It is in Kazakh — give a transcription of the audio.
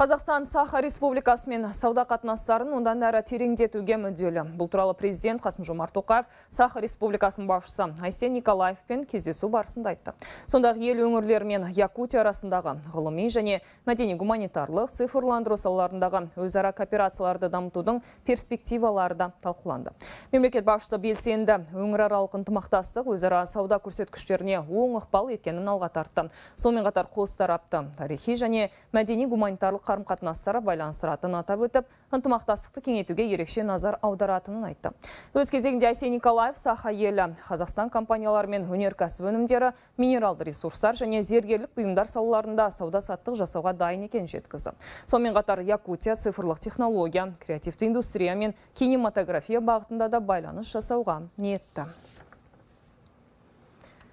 Қазақстан Саха Республикасымен сауда қатынастарын ондан әрі тереңдетуге мүдделі. Бұл туралы президент Қасым Жомарт Тоқаев Саха Республикасының басшысы Айсен Николаевпен кездесу барысында айтты. Сондағы ел өңірлері мен Якутия арасындағы ғылыми және мәдени гуманитарлық цифрландыру салаларындағы өзара кооперацияларды дамытудың перспективалары да талқыланды. Мемлекет басшысы белсенді өңіраралық ынтымақтастық өзара сауда көрсеткіштеріне оң ықпал еткенін алға тартты. Сонымен қатар қос тарапты тарихи және мәдени гуманитарлық қарым қатынастары байланыстыратынын атап өтіп, ынтымақтастықты кеңейтуге ерекше назар аударатынын айтты. Өз кезегінде Әсей Николаев Саха елі Қазақстан компаниялары мен өнеркәсіп өнімдері, минералды ресурстар және зергерлік бұйымдар салаларында сауда-саттық жасауға дайын екенін жеткізді. Сонымен қатар Якутия цифрлық технология, креативті индустрия мен кинематография бағытында да байланыс жасауға ниетті.